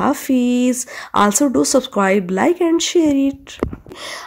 Hafiz. Also do subscribe, like and share it.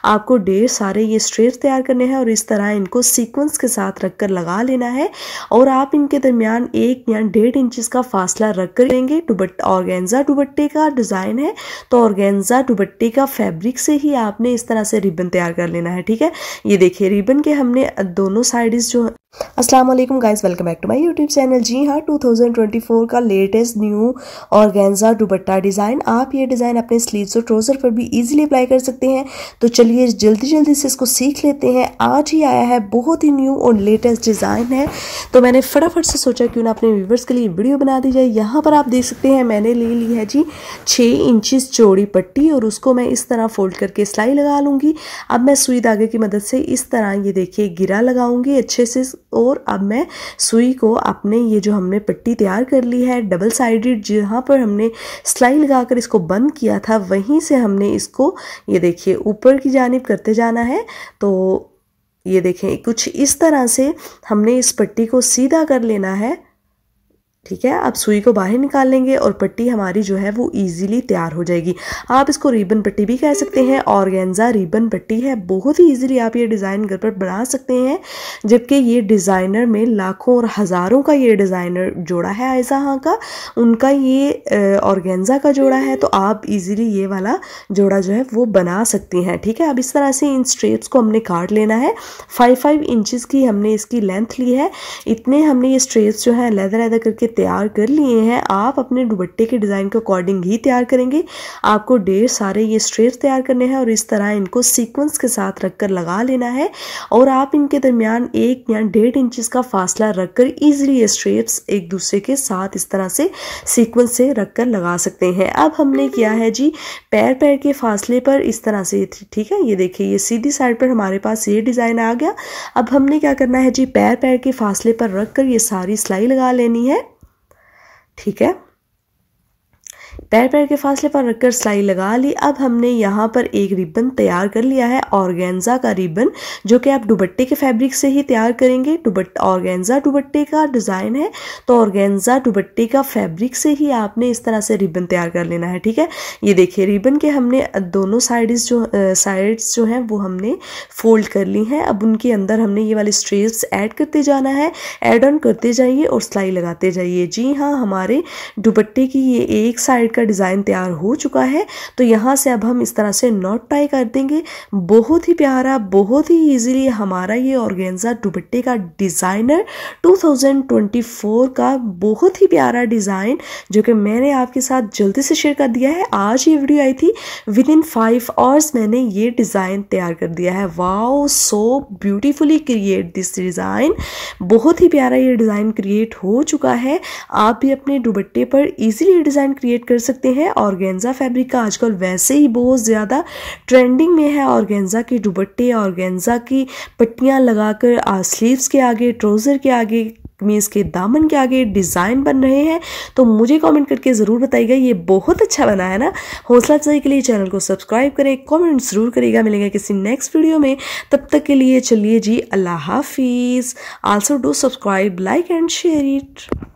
आपको ढेर सारे ये स्ट्रेट तैयार करने हैं और इस तरह इनको सीक्वेंस के साथ रखकर लगा लेना है और आप इनके दरमियान एक या डेढ़ इंच का फासला रख कर लेंगे ऑर्गेंजा दुबट्टे का डिज़ाइन है तो ऑर्गेंजा दुबट्टे का फैब्रिक से ही आपने इस तरह से रिबन तैयार कर लेना है ठीक है ये देखिए रिबन के हमने दोनों साइड जो असलम guys welcome back to my YouTube channel जी हाँ 2024 का latest new organza dupatta design आप ये डिज़ाइन अपने स्लीव्स और ट्रोज़र पर भी इजीली अप्लाई कर सकते हैं तो चलिए जल्दी जल्दी से इसको सीख लेते हैं आज ही आया है बहुत ही न्यू और लेटेस्ट डिज़ाइन है तो मैंने फटाफट से सोचा क्यों ना अपने व्यूवर्स के लिए वीडियो बना दी जाए यहाँ पर आप देख सकते हैं मैंने ले ली है जी छः इंचिस चौड़ी पट्टी और उसको मैं इस तरह फोल्ड करके सिलाई लगा लूँगी अब मैं सुई धागे की मदद से इस तरह ये देखिए गिरा लगाऊंगी अच्छे से और अब मैं सुई को अपने ये जो हमने पट्टी तैयार कर ली है डबल साइडेड जहाँ पर हमने सिलाई लगाकर इसको बंद किया था वहीं से हमने इसको ये देखिए ऊपर ऊपर की जानब करते जाना है तो ये देखें कुछ इस तरह से हमने इस पट्टी को सीधा कर लेना है ठीक है आप सुई को बाहर निकाल लेंगे और पट्टी हमारी जो है वो इजीली तैयार हो जाएगी आप इसको रिबन पट्टी भी कह सकते हैं ऑर्गेन्जा रिबन पट्टी है बहुत ही ईजिली आप ये डिज़ाइन घर पर बना सकते हैं जबकि ये डिज़ाइनर में लाखों और हज़ारों का ये डिज़ाइनर जोड़ा है आयजा हाँ का उनका ये ऑर्गेन्जा का जोड़ा है तो आप ईजिली ये वाला जोड़ा जो है वो बना सकती हैं ठीक है अब इस तरह से इन स्ट्रेप्स को हमने काट लेना है फाइव फाइव इंचज़ की हमने इसकी लेंथ ली है इतने हमने ये स्ट्रेप्स जो है लेदर लहदा करके तैयार कर लिए हैं आप अपने दुबट्टे के डिज़ाइन के अकॉर्डिंग ही तैयार करेंगे आपको ढेर सारे ये स्ट्रेट तैयार करने हैं और इस तरह इनको सीक्वेंस के साथ रखकर लगा लेना है और आप इनके दरमियान एक या डेढ़ इंचज़ का फासला रखकर ईजिली ये स्ट्रेप्स एक दूसरे के साथ इस तरह से सीक्वेंस से रखकर लगा सकते हैं अब हमने किया है जी पैर पैर के फासले पर इस तरह से ठीक है ये देखिए ये सीधी साइड पर हमारे पास ये डिज़ाइन आ गया अब हमने क्या करना है जी पैर पैर के फासले पर रख कर ये सारी सिलाई लगा लेनी है ठीक है पैर पैर के फासले पर रखकर सिलाई लगा ली अब हमने यहाँ पर एक रिबन तैयार कर लिया है ऑर्गेन्जा का रिबन जो कि आप दुबट्टे के फैब्रिक से ही तैयार करेंगे दुबट ऑर्गेन्जा दुबट्टे का डिज़ाइन है तो ऑर्गेन्जा दुबट्टे का फैब्रिक से ही आपने इस तरह से रिबन तैयार कर लेना है ठीक है ये देखिए रिबन के हमने दोनों साइड्स जो साइड्स जो हैं वो हमने फोल्ड कर ली हैं अब उनके अंदर हमने ये वाले स्ट्रेप्स ऐड करते जाना है एड ऑन करते जाइए और सिलाई लगाते जाइए जी हाँ हमारे दुबट्टे की ये एक साइड का डिज़ाइन तैयार हो चुका है तो यहाँ से अब हम इस तरह से नॉट टाई कर देंगे बहुत ही प्यारा बहुत ही ईजिली हमारा ये ऑर्गेंजा दुपट्टे का डिज़ाइनर 2024 का बहुत ही प्यारा डिज़ाइन जो कि मैंने आपके साथ जल्दी से शेयर कर दिया है आज ये वीडियो आई थी विद इन फाइव आवर्स मैंने ये डिज़ाइन तैयार कर दिया है wow so beautifully create this design बहुत ही प्यारा ये डिज़ाइन क्रिएट हो चुका है आप भी अपने दुबट्टे पर ईजिली डिज़ाइन क्रिएट कर सकते हैं गेंजा फैब्रिक का आजकल वैसे ही बहुत ज़्यादा ट्रेंडिंग में है ऑर्गेन्जा के और गेंजा की पट्टियाँ लगाकर स्लीव्स के आगे ट्राउज़र के आगे कमीज़ के दामन के आगे डिज़ाइन बन रहे हैं तो मुझे कमेंट करके ज़रूर बताइएगा ये बहुत अच्छा बना है ना हौसला अफजाई के लिए चैनल को सब्सक्राइब करें कमेंट ज़रूर करेगा मिलेगा किसी नेक्स्ट वीडियो में तब तक के लिए चलिए जी अल्लाह हाफिज़ also do subscribe like and share it